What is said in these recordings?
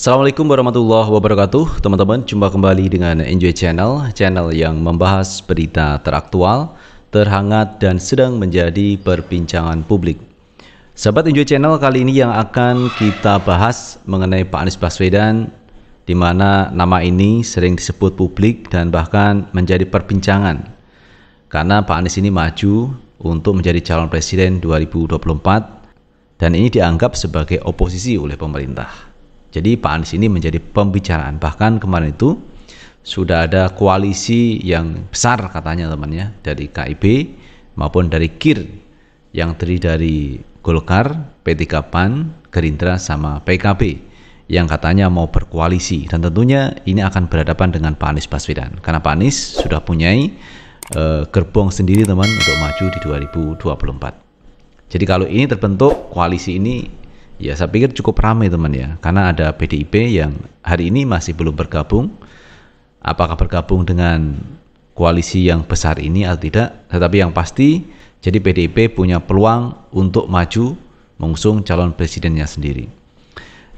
Assalamualaikum warahmatullahi wabarakatuh Teman-teman, jumpa kembali dengan Enjoy Channel Channel yang membahas berita teraktual, terhangat, dan sedang menjadi perbincangan publik Sahabat Enjoy Channel, kali ini yang akan kita bahas mengenai Pak Anies Baswedan di mana nama ini sering disebut publik dan bahkan menjadi perbincangan karena Pak Anies ini maju untuk menjadi calon presiden 2024 dan ini dianggap sebagai oposisi oleh pemerintah. Jadi Pak Anies ini menjadi pembicaraan. Bahkan kemarin itu sudah ada koalisi yang besar katanya temannya dari KIB maupun dari KIR yang terdiri dari Golkar, P3 PAN, Gerindra sama PKB yang katanya mau berkoalisi dan tentunya ini akan berhadapan dengan Pak Anies Baswedan karena Pak Anies sudah punya uh, gerbong sendiri teman untuk maju di 2024. Jadi kalau ini terbentuk koalisi ini Ya saya pikir cukup ramai teman ya, karena ada PDIP yang hari ini masih belum bergabung. Apakah bergabung dengan koalisi yang besar ini atau tidak? Tetapi yang pasti, jadi PDIP punya peluang untuk maju mengusung calon presidennya sendiri.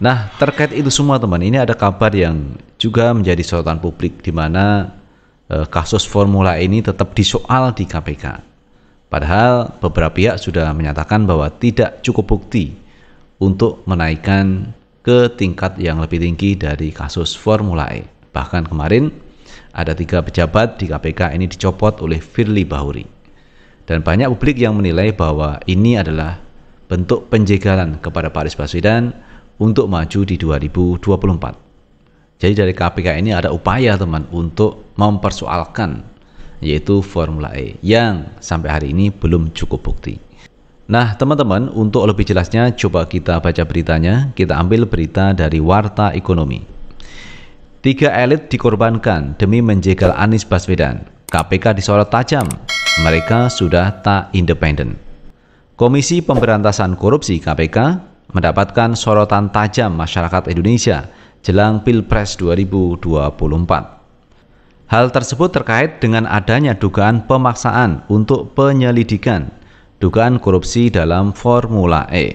Nah, terkait itu semua teman, ini ada kabar yang juga menjadi sorotan publik di mana eh, kasus formula e ini tetap disoal di KPK. Padahal beberapa pihak sudah menyatakan bahwa tidak cukup bukti untuk menaikkan ke tingkat yang lebih tinggi dari kasus Formula E. Bahkan kemarin ada tiga pejabat di KPK ini dicopot oleh Firly Bahuri. Dan banyak publik yang menilai bahwa ini adalah bentuk penjegalan kepada Paris Baswedan untuk maju di 2024. Jadi dari KPK ini ada upaya teman untuk mempersoalkan yaitu Formula E yang sampai hari ini belum cukup bukti. Nah, teman-teman, untuk lebih jelasnya coba kita baca beritanya. Kita ambil berita dari Warta Ekonomi. Tiga elit dikorbankan demi menjegal Anies Baswedan. KPK disorot tajam. Mereka sudah tak independen. Komisi Pemberantasan Korupsi KPK mendapatkan sorotan tajam masyarakat Indonesia jelang Pilpres 2024. Hal tersebut terkait dengan adanya dugaan pemaksaan untuk penyelidikan dugaan korupsi dalam Formula E.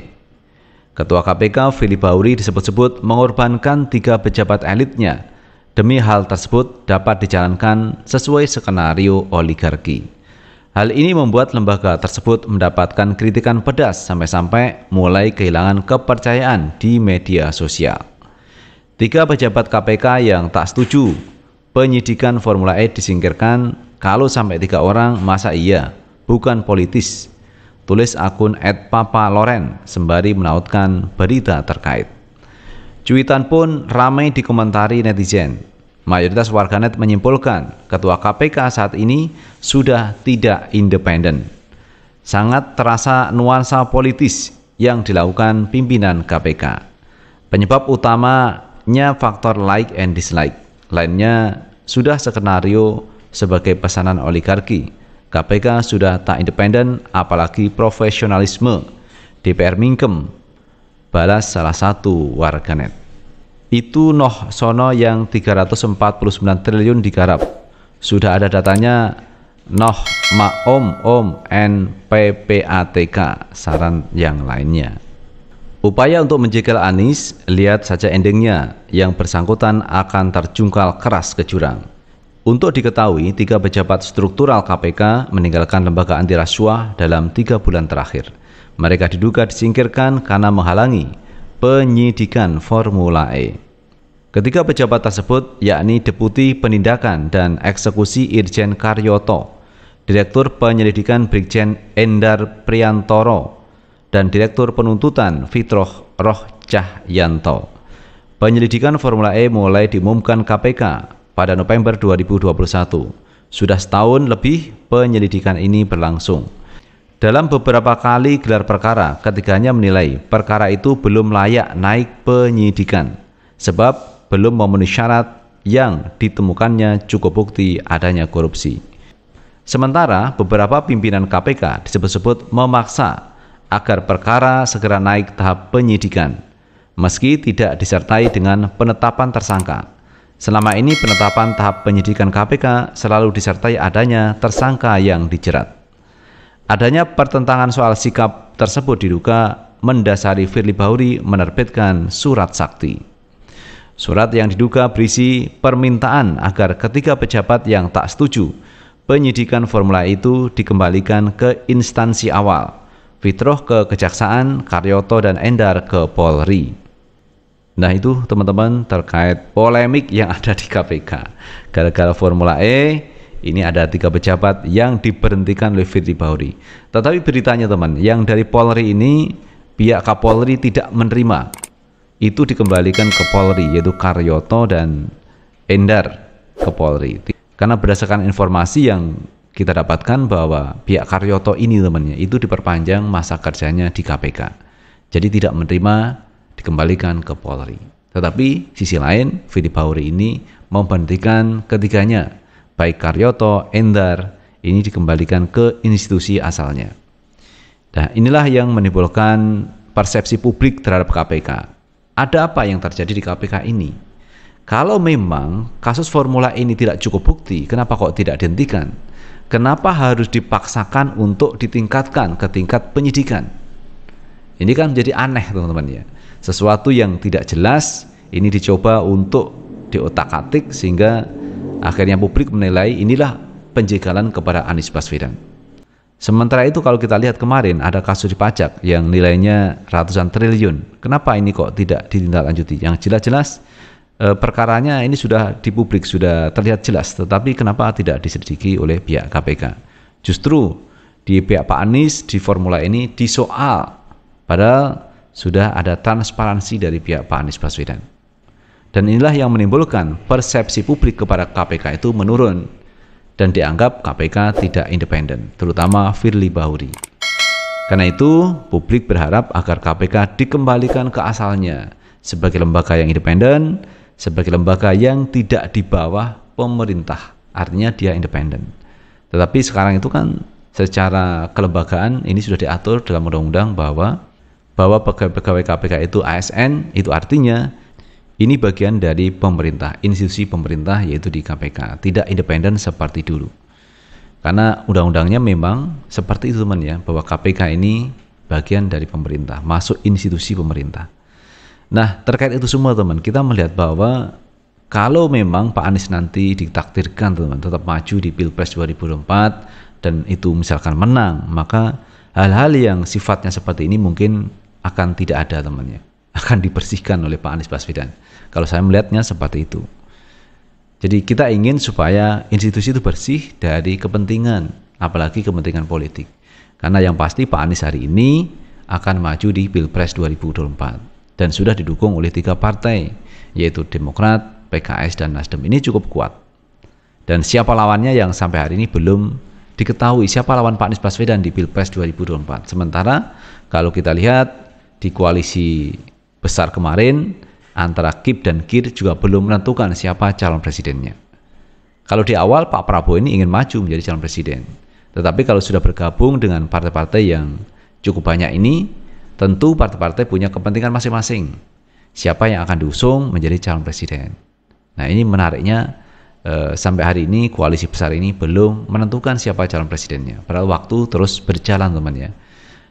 Ketua KPK Fili Bauri disebut-sebut mengorbankan tiga pejabat elitnya demi hal tersebut dapat dijalankan sesuai skenario oligarki. Hal ini membuat lembaga tersebut mendapatkan kritikan pedas sampai-sampai mulai kehilangan kepercayaan di media sosial. Tiga pejabat KPK yang tak setuju penyidikan Formula E disingkirkan kalau sampai tiga orang masa iya bukan politis tulis akun Papa Loren sembari menautkan berita terkait. Cuitan pun ramai dikomentari netizen. Mayoritas warganet menyimpulkan ketua KPK saat ini sudah tidak independen. Sangat terasa nuansa politis yang dilakukan pimpinan KPK. Penyebab utamanya faktor like and dislike. Lainnya sudah skenario sebagai pesanan oligarki KPK sudah tak independen apalagi profesionalisme. DPR mingkem, balas salah satu warganet. Itu Noh Sono yang 349 triliun digarap. Sudah ada datanya Noh Ma'om Om NPPATK, saran yang lainnya. Upaya untuk menjegal Anies, lihat saja endingnya, yang bersangkutan akan terjungkal keras ke jurang. Untuk diketahui, tiga pejabat struktural KPK meninggalkan lembaga anti rasuah dalam tiga bulan terakhir. Mereka diduga disingkirkan karena menghalangi penyidikan Formula E. Ketiga pejabat tersebut yakni Deputi Penindakan dan Eksekusi Irjen Karyoto, Direktur Penyelidikan Brigjen Endar Priantoro, dan Direktur Penuntutan Fitroh Roh Cahyanto. Penyelidikan Formula E mulai diumumkan KPK pada November 2021. Sudah setahun lebih penyelidikan ini berlangsung. Dalam beberapa kali gelar perkara, ketiganya menilai perkara itu belum layak naik penyidikan sebab belum memenuhi syarat yang ditemukannya cukup bukti adanya korupsi. Sementara beberapa pimpinan KPK disebut-sebut memaksa agar perkara segera naik tahap penyidikan meski tidak disertai dengan penetapan tersangka. Selama ini penetapan tahap penyidikan KPK selalu disertai adanya tersangka yang dijerat. Adanya pertentangan soal sikap tersebut diduga mendasari Firly Bahuri menerbitkan surat sakti. Surat yang diduga berisi permintaan agar ketika pejabat yang tak setuju penyidikan formula itu dikembalikan ke instansi awal, Fitroh ke Kejaksaan, Karyoto dan Endar ke Polri. Nah itu teman-teman terkait polemik yang ada di KPK. Gara-gara Formula E, ini ada tiga pejabat yang diberhentikan oleh Firly Bahuri. Tetapi beritanya teman, yang dari Polri ini pihak Kapolri tidak menerima. Itu dikembalikan ke Polri, yaitu Karyoto dan Endar ke Polri. Karena berdasarkan informasi yang kita dapatkan bahwa pihak Karyoto ini temannya itu diperpanjang masa kerjanya di KPK. Jadi tidak menerima dikembalikan ke Polri. Tetapi sisi lain, Fidi Pauri ini memberhentikan ketiganya, baik Karyoto, Endar, ini dikembalikan ke institusi asalnya. Nah, inilah yang menimbulkan persepsi publik terhadap KPK. Ada apa yang terjadi di KPK ini? Kalau memang kasus formula ini tidak cukup bukti, kenapa kok tidak dihentikan? Kenapa harus dipaksakan untuk ditingkatkan ke tingkat penyidikan? Ini kan menjadi aneh teman-teman ya. Sesuatu yang tidak jelas ini dicoba untuk diotak-atik sehingga akhirnya publik menilai inilah penjagalan kepada Anies Baswedan. Sementara itu kalau kita lihat kemarin ada kasus di pajak yang nilainya ratusan triliun. Kenapa ini kok tidak ditindaklanjuti? Yang jelas-jelas eh, perkaranya ini sudah di publik sudah terlihat jelas, tetapi kenapa tidak diselidiki oleh pihak KPK? Justru di pihak Pak Anies di formula ini disoal Padahal sudah ada transparansi dari pihak Pak Anies Baswedan. Dan inilah yang menimbulkan persepsi publik kepada KPK itu menurun dan dianggap KPK tidak independen, terutama Firly Bahuri. Karena itu, publik berharap agar KPK dikembalikan ke asalnya sebagai lembaga yang independen, sebagai lembaga yang tidak di bawah pemerintah. Artinya dia independen. Tetapi sekarang itu kan secara kelembagaan ini sudah diatur dalam undang-undang bahwa bahwa pegawai-pegawai KPK itu ASN, itu artinya ini bagian dari pemerintah, institusi pemerintah yaitu di KPK, tidak independen seperti dulu. Karena undang-undangnya memang seperti itu teman ya, bahwa KPK ini bagian dari pemerintah, masuk institusi pemerintah. Nah, terkait itu semua teman, kita melihat bahwa kalau memang Pak Anies nanti ditakdirkan teman tetap maju di Pilpres 2024 dan itu misalkan menang, maka hal-hal yang sifatnya seperti ini mungkin akan tidak ada temannya akan dibersihkan oleh Pak Anies Baswedan kalau saya melihatnya seperti itu jadi kita ingin supaya institusi itu bersih dari kepentingan apalagi kepentingan politik karena yang pasti Pak Anies hari ini akan maju di Pilpres 2024 dan sudah didukung oleh tiga partai yaitu Demokrat, PKS, dan Nasdem ini cukup kuat dan siapa lawannya yang sampai hari ini belum diketahui siapa lawan Pak Anies Baswedan di Pilpres 2024. Sementara kalau kita lihat di koalisi besar kemarin antara KIP dan KIR juga belum menentukan siapa calon presidennya. Kalau di awal Pak Prabowo ini ingin maju menjadi calon presiden. Tetapi kalau sudah bergabung dengan partai-partai yang cukup banyak ini, tentu partai-partai punya kepentingan masing-masing. Siapa yang akan diusung menjadi calon presiden. Nah, ini menariknya eh, sampai hari ini koalisi besar ini belum menentukan siapa calon presidennya. Padahal waktu terus berjalan, teman ya.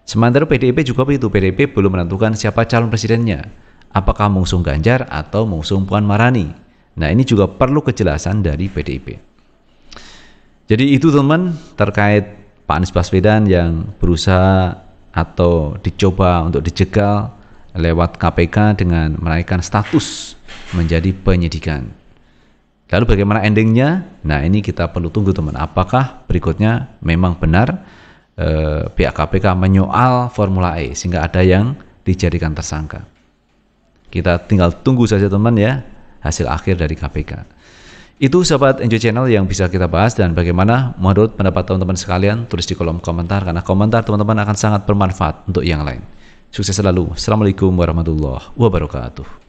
Sementara PDIP juga begitu, PDIP belum menentukan siapa calon presidennya, apakah mengusung Ganjar atau mengusung Puan Marani. Nah ini juga perlu kejelasan dari PDIP. Jadi itu teman terkait Pak Anies Baswedan yang berusaha atau dicoba untuk dijegal lewat KPK dengan menaikkan status menjadi penyidikan. Lalu bagaimana endingnya? Nah ini kita perlu tunggu teman. Apakah berikutnya memang benar eh, pihak KPK menyoal Formula E sehingga ada yang dijadikan tersangka. Kita tinggal tunggu saja teman ya hasil akhir dari KPK. Itu sahabat Enjoy Channel yang bisa kita bahas dan bagaimana menurut pendapat teman-teman sekalian tulis di kolom komentar karena komentar teman-teman akan sangat bermanfaat untuk yang lain. Sukses selalu. Assalamualaikum warahmatullahi wabarakatuh.